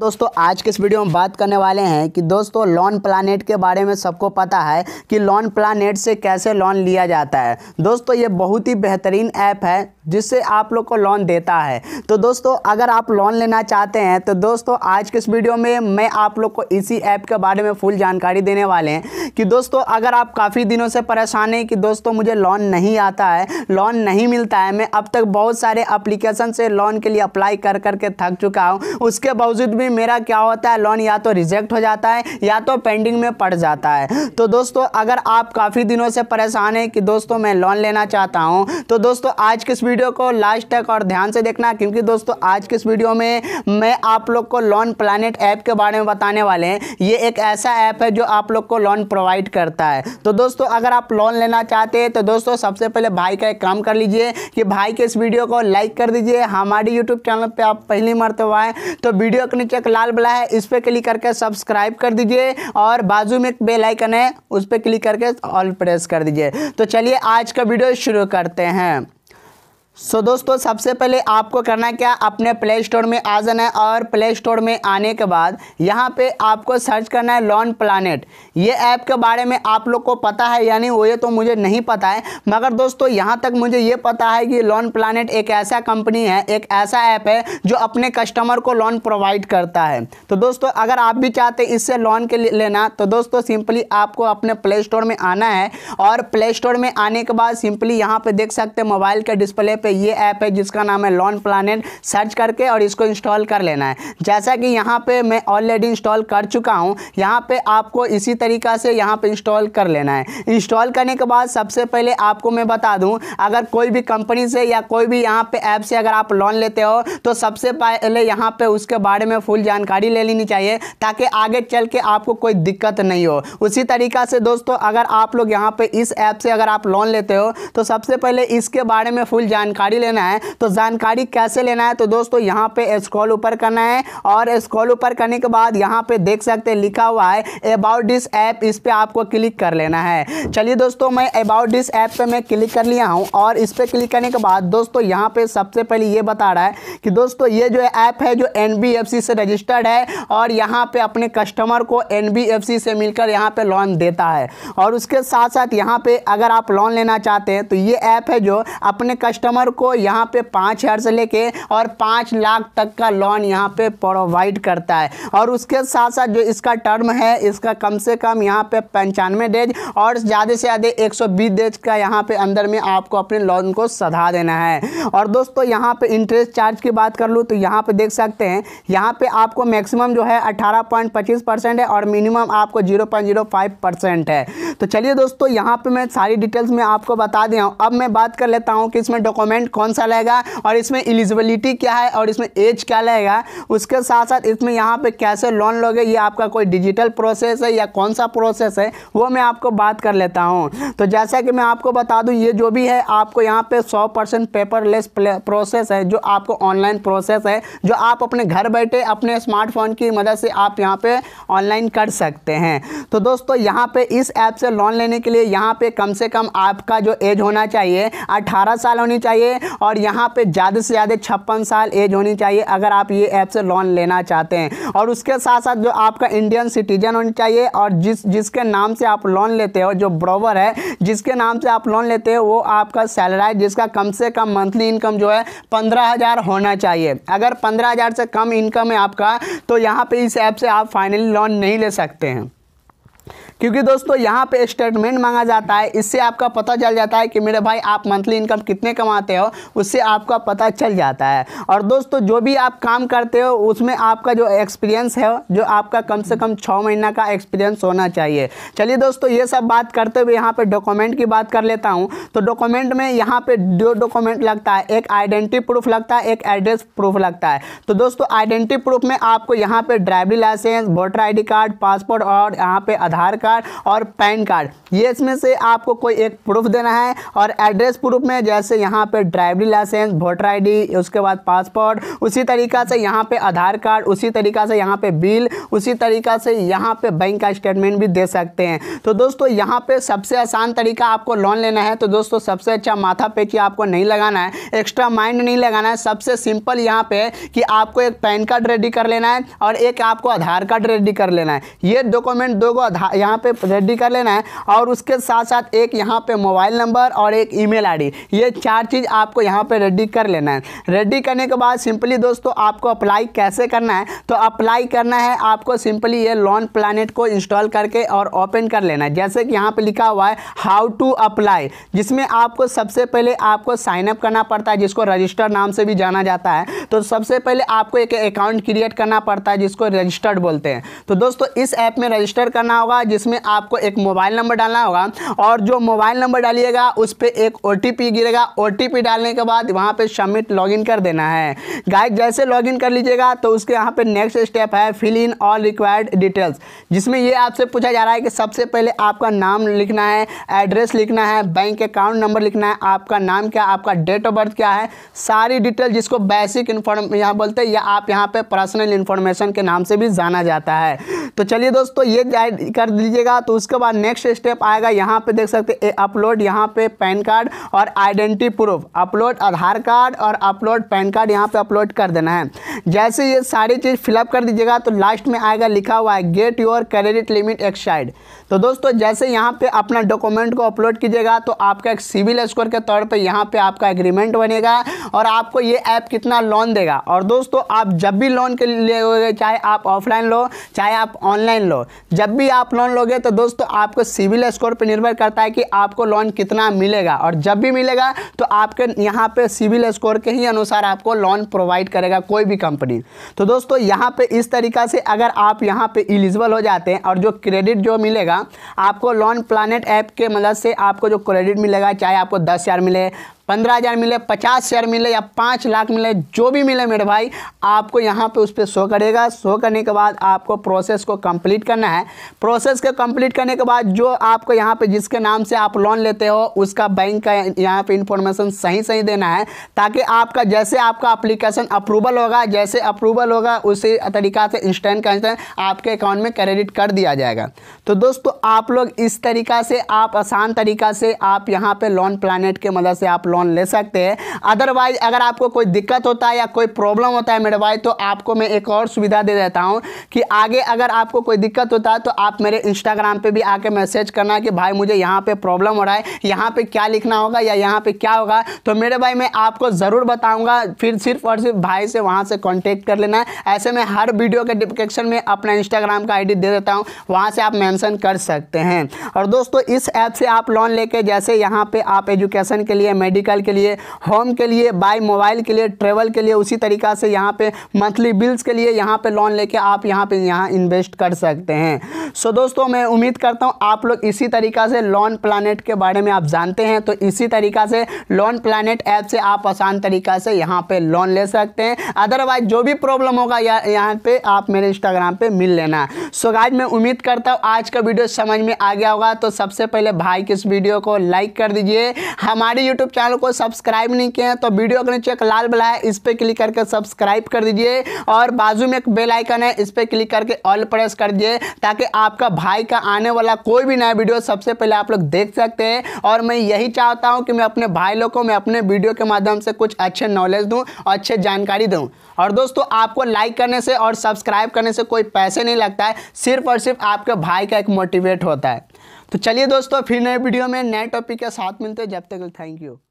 दोस्तों आज के इस वीडियो में बात करने वाले हैं कि दोस्तों लॉन प्लानट के बारे में सबको पता है कि लॉन प्लानेट से कैसे लॉन लिया जाता है दोस्तों ये बहुत ही बेहतरीन ऐप है जिससे आप लोग को लोन देता है तो दोस्तों अगर आप लोन लेना चाहते हैं तो दोस्तों आज के इस वीडियो में मैं आप लोग को इसी ऐप के बारे में फुल जानकारी देने वाले हैं कि दोस्तों अगर आप काफ़ी दिनों से परेशान हैं कि दोस्तों मुझे लोन नहीं आता है लोन नहीं मिलता है मैं अब तक बहुत सारे अप्लीकेशन से लोन के लिए अप्लाई कर करके थक चुका हूँ उसके बावजूद भी मेरा क्या होता है लोन या तो रिजेक्ट हो जाता है या तो पेंडिंग में पड़ जाता है तो दोस्तों अगर आप काफ़ी दिनों से परेशान हैं कि दोस्तों मैं लोन लेना चाहता हूँ तो दोस्तों आज के इस वीडियो वीडियो को लास्ट तक और ध्यान से देखना क्योंकि दोस्तों आज के इस वीडियो में मैं आप लोग को लॉन प्लानट ऐप के बारे में बताने वाले हैं ये एक ऐसा ऐप है जो आप लोग को लोन प्रोवाइड करता है तो दोस्तों अगर आप लोन लेना चाहते हैं तो दोस्तों सबसे पहले भाई का एक काम कर लीजिए कि भाई के इस वीडियो को लाइक कर दीजिए हमारे यूट्यूब चैनल पर आप पहली मरतबा है तो वीडियो के नीचे एक लाल बला है इस पर क्लिक करके सब्सक्राइब कर दीजिए और बाजू में एक बेलाइकन है उस पर क्लिक करके ऑल प्रेस कर दीजिए तो चलिए आज का वीडियो शुरू करते हैं सो so, दोस्तों सबसे पहले आपको करना क्या अपने प्ले स्टोर में आ जाना है और प्ले स्टोर में आने के बाद यहाँ पे आपको सर्च करना है लॉन प्लानट ये ऐप के बारे में आप लोग को पता है यानी वो ये तो मुझे नहीं पता है मगर दोस्तों यहाँ तक मुझे ये पता है कि लॉन प्लानट एक ऐसा कंपनी है एक ऐसा ऐप है जो अपने कस्टमर को लोन प्रोवाइड करता है तो दोस्तों अगर आप भी चाहते हैं इससे लोन के लेना तो दोस्तों सिंपली आपको अपने प्ले स्टोर में आना है और प्ले स्टोर में आने के बाद सिंपली यहाँ पर देख सकते हैं मोबाइल के डिस्प्ले पर सकते हैं ये ऐप है जिसका नाम है लॉन प्लानट सर्च करके और इसको इंस्टॉल कर लेना है जैसा कि यहाँ पे मैं ऑलरेडी इंस्टॉल कर चुका हूँ यहाँ पे आपको इसी तरीका से यहाँ पे इंस्टॉल कर लेना है इंस्टॉल करने के बाद सबसे पहले आपको मैं बता दूँ अगर कोई भी कंपनी से या कोई भी यहाँ पर ऐप से अगर आप लोन लेते हो तो सबसे पहले यहाँ पर उसके बारे में फुल जानकारी ले लेनी चाहिए ताकि आगे चल के आपको कोई दिक्कत नहीं हो उसी तरीका से दोस्तों अगर आप लोग यहाँ पर इस ऐप से अगर आप लोन लेते हो तो सबसे पहले इसके बारे में फुल जानकारी जानकारी लेना है तो जानकारी कैसे लेना है तो दोस्तों यहाँ पे स्क्रॉल ऊपर करना है और स्क्रॉल ऊपर करने के बाद यहाँ पे देख सकते हैं लिखा हुआ है अबाउट दिस ऐप इस पर आपको क्लिक कर लेना है चलिए दोस्तों मैं अबाउट दिस ऐप पर मैं क्लिक कर लिया हूँ और इस पर क्लिक करने के बाद दोस्तों यहाँ पर सबसे पहले ये बता रहा है कि दोस्तों ये जो ऐप है जो एन से रजिस्टर्ड है और यहाँ पे अपने कस्टमर को एन से मिलकर यहाँ पे लोन देता है और उसके साथ साथ यहाँ पे अगर आप लोन लेना चाहते हैं तो ये ऐप है जो अपने कस्टमर कस्टमर को यहाँ पे पाँच हज़ार से लेके और पाँच लाख तक का लोन यहाँ पे प्रोवाइड करता है और उसके साथ साथ जो इसका टर्म है इसका कम से कम यहाँ पे पंचानवे डेज और ज़्यादा से ज़्यादा एक सौ बीस डेज का यहाँ पे अंदर में आपको अपने लोन को सधा देना है और दोस्तों यहाँ पे इंटरेस्ट चार्ज की बात कर लूँ तो यहाँ पे देख सकते हैं यहाँ पे आपको मैक्सिमम जो है अठारह पॉइंट पच्चीस है और मिनिमम आपको जीरो पॉइंट जीरो परसेंट है तो चलिए दोस्तों यहाँ पे मैं सारी डिटेल्स में आपको बता दिया हूं अब मैं बात कर लेता हूँ कि इसमें डॉक्यूमेंट डॉक्यूमेंट कौन सा लगेगा और इसमें एलिजिबिलिटी क्या है और इसमें एज क्या लगेगा उसके साथ साथ इसमें यहाँ पे कैसे लोन लोगे ये आपका कोई डिजिटल प्रोसेस है या कौन सा प्रोसेस है वो मैं आपको बात कर लेता हूँ तो जैसा कि मैं आपको बता दूँ ये जो भी है आपको यहाँ पे सौ परसेंट पेपरलेस प्रोसेस है जो आपको ऑनलाइन प्रोसेस है जो आप अपने घर बैठे अपने स्मार्टफोन की मदद से आप यहाँ पे ऑनलाइन कर सकते हैं तो दोस्तों यहाँ पर इस ऐप से लोन लेने के लिए यहाँ पे कम से कम आपका जो एज होना चाहिए अट्ठारह साल होनी चाहिए चाहिए और यहाँ पे ज़्यादा से ज़्यादा छप्पन साल एज होनी चाहिए अगर आप ये ऐप से लोन लेना चाहते हैं और उसके साथ साथ जो आपका इंडियन सिटीजन होना चाहिए और जिस जिसके नाम से आप लोन लेते हो जो ब्रोवर है जिसके नाम से आप लोन लेते हो वो आपका सैलरा जिसका कम से कम मंथली इनकम जो है पंद्रह हज़ार होना चाहिए अगर पंद्रह हज़ार से कम इनकम है आपका तो यहाँ पर इस ऐप से आप फाइनली लोन नहीं ले सकते हैं क्योंकि दोस्तों यहाँ पे स्टेटमेंट मांगा जाता है इससे आपका पता चल जाता है कि मेरे भाई आप मंथली इनकम कितने कमाते हो उससे आपका पता चल जाता है और दोस्तों जो भी आप काम करते हो उसमें आपका जो एक्सपीरियंस है जो आपका कम से कम छः महीना का एक्सपीरियंस होना चाहिए चलिए दोस्तों ये सब बात करते हुए यहाँ पर डॉक्यूमेंट की बात कर लेता हूँ तो डॉक्यूमेंट में यहाँ पर दो डॉक्यूमेंट लगता है एक आइडेंटिटी प्रूफ लगता है एक एड्रेस प्रूफ लगता है तो दोस्तों आइडेंटिटी प्रूफ में आपको यहाँ पर driving licence voter I card passport और यहाँ पर आधार कार्ड कार्ड और पैन कार्ड ये इसमें से आपको कोई एक प्रूफ देना है और एड्रेस प्रूफ में जैसे यहाँ पे ड्राइवरी लाइसेंस वोटर आईडी उसके बाद पासपोर्ट उसी तरीका से यहाँ पे आधार कार्ड उसी तरीका से यहाँ पे बिल उसी तरीका से यहाँ पे बैंक का स्टेटमेंट भी दे सकते हैं तो दोस्तों यहाँ पे सबसे आसान तरीका आपको लोन लेना है तो दोस्तों सबसे अच्छा माथा पे आपको नहीं लगाना है एक्स्ट्रा माइंड नहीं लगाना है सबसे सिंपल यहाँ पे कि आपको एक पैन कार्ड रेडी कर लेना है और एक आपको आधार कार्ड रेडी कर लेना है ये डॉक्यूमेंट दो को यहाँ यहाँ पे रेडी कर लेना है और उसके साथ साथ एक यहाँ पे मोबाइल नंबर और एक ईमेल आईडी ये चार चीज़ आपको यहाँ पे रेडी कर लेना है रेडी करने के बाद सिंपली दोस्तों आपको अप्लाई कैसे करना है तो अप्लाई करना है आपको सिंपली ये लॉन प्लानट को इंस्टॉल करके और ओपन कर लेना है जैसे कि यहाँ पर लिखा हुआ है हाउ टू अप्लाई जिसमें आपको सबसे पहले आपको साइनअप करना पड़ता है जिसको रजिस्टर नाम से भी जाना जाता है तो सबसे पहले आपको एक अकाउंट क्रिएट करना पड़ता है जिसको रजिस्टर्ड बोलते हैं तो दोस्तों इस ऐप में रजिस्टर करना होगा जिसमें इसमें आपको एक मोबाइल नंबर डालना होगा और जो मोबाइल नंबर डालिएगा उस पर एक ओ गिरेगा ओ डालने के बाद वहाँ पर सबमिट लॉगिन कर देना है गाइस जैसे लॉगिन कर लीजिएगा तो उसके यहाँ पर नेक्स्ट स्टेप है fill in all required details जिसमें ये आपसे पूछा जा रहा है कि सबसे पहले आपका नाम लिखना है एड्रेस लिखना है बैंक अकाउंट नंबर लिखना है आपका नाम क्या आपका डेट ऑफ बर्थ क्या है सारी डिटेल जिसको बेसिक इन्फॉर्म यहाँ बोलते हैं या आप यहाँ पे पर्सनल इन्फॉर्मेशन के नाम से भी जाना जाता है तो चलिए दोस्तों ये कर दीजिए दीजिएगा तो उसके बाद नेक्स्ट स्टेप आएगा यहाँ पे देख सकते हैं अपलोड यहाँ पे पैन कार्ड और identity proof upload Aadhaar card और अपलोड पैन कार्ड यहाँ पे अपलोड कर देना है जैसे ये सारी चीज़ फिलअप कर दीजिएगा तो लास्ट में आएगा लिखा हुआ है get your credit limit exceed तो दोस्तों जैसे यहाँ पे अपना डॉक्यूमेंट को अपलोड कीजिएगा तो आपका एक सिविल स्कोर के तौर पे यहाँ पे आपका एग्रीमेंट बनेगा और आपको ये ऐप कितना लोन देगा और दोस्तों आप जब भी लोन के लिए चाहे आप ऑफलाइन लो चाहे आप ऑनलाइन लो जब भी आप लोन लोगे तो दोस्तों आपको सिविल स्कोर पर निर्भर करता है कि आपको लोन कितना मिलेगा और जब भी मिलेगा तो आपके यहाँ पर सिविल स्कोर के ही अनुसार आपको लोन प्रोवाइड करेगा कोई भी कंपनी तो दोस्तों यहाँ पर इस तरीका से अगर आप यहाँ पर एलिजिबल हो जाते हैं और जो क्रेडिट जो मिलेगा आपको लॉन प्लानट ऐप के मदद से आपको जो क्रेडिट मिलेगा चाहे आपको दस हज़ार मिले पंद्रह हज़ार मिले पचास हज़ार मिले या पाँच लाख मिले जो भी मिले मेरे भाई आपको यहाँ पे उस पर शो करेगा शो करने के बाद आपको प्रोसेस को कंप्लीट करना है प्रोसेस को कंप्लीट करने के बाद जो आपको यहाँ पे जिसके नाम से आप लोन लेते हो उसका बैंक का यहाँ पे इंफॉर्मेशन सही सही देना है ताकि आपका जैसे आपका अप्लीकेशन अप्रूवल होगा जैसे अप्रूवल होगा उसी तरीका से इंस्टेंट का इंस्टेंट आपके अकाउंट में क्रेडिट कर दिया जाएगा तो दोस्तों आप लोग इस तरीका से आप आसान तरीका से आप यहाँ पर लोन प्लानट के मदद से आप लोन लोन ले सकते हैं अदरवाइज अगर आपको कोई दिक्कत होता है या कोई प्रॉब्लम होता है मेरे भाई तो आपको मैं एक और सुविधा दे देता हूँ कि आगे अगर आपको कोई दिक्कत होता है तो आप मेरे इंस्टाग्राम पर भी आके मैसेज करना कि भाई मुझे यहाँ पर प्रॉब्लम हो रहा है यहाँ पर क्या लिखना होगा या यहाँ पर क्या होगा तो मेरे भाई मैं आपको ज़रूर बताऊँगा फिर सिर्फ और सिर्फ भाई से वहाँ से कॉन्टेक्ट कर लेना ऐसे में हर वीडियो के डिस्क्रिप्शन में अपना इंस्टाग्राम का आईडी दे देता हूँ वहाँ से आप मेंशन कर सकते हैं और दोस्तों इस ऐप से आप लोन लेके जैसे यहाँ पे आप एजुकेशन के लिए मेडिकल व्हीकल के लिए होम के लिए बाई मोबाइल के लिए ट्रेवल के लिए उसी तरीका से यहाँ पे मंथली बिल्स के लिए यहाँ पे लोन लेके आप यहाँ पे यहाँ इन्वेस्ट कर सकते हैं सो so दोस्तों मैं उम्मीद करता हूँ आप लोग इसी तरीका से लोन प्लानट के बारे में आप जानते हैं तो इसी तरीका से लोन प्लानट ऐप से आप आसान तरीका से यहाँ पर लोन ले सकते हैं अदरवाइज जो भी प्रॉब्लम होगा या यहाँ पे आप मेरे इंस्टाग्राम पर मिल लेना सो गाइज मैं उम्मीद करता हूँ आज का वीडियो समझ में आ गया होगा तो सबसे पहले भाई किस वीडियो को लाइक कर दीजिए हमारे यूट्यूब चैनल को सब्सक्राइब नहीं किया है तो वीडियो के नीचे एक लाल बला है इस पर क्लिक करके सब्सक्राइब कर दीजिए और बाजू में एक बेल आइकन है इस पर क्लिक करके ऑल प्रेस कर दीजिए ताकि आपका भाई का आने वाला कोई भी नया वीडियो सबसे पहले आप लोग देख सकते हैं और मैं यही चाहता हूँ कि मैं अपने भाई लोग को मैं अपने वीडियो के माध्यम से कुछ अच्छे नॉलेज दूँ और अच्छे जानकारी दूँ और दोस्तों आपको लाइक करने से और सब्सक्राइब करने से कोई पैसे नहीं लगता है सिर्फ और सिर्फ आपके भाई का एक मोटिवेट होता है तो चलिए दोस्तों फिर नए वीडियो में नए टॉपिक के साथ मिलते हैं जब तक थैंक यू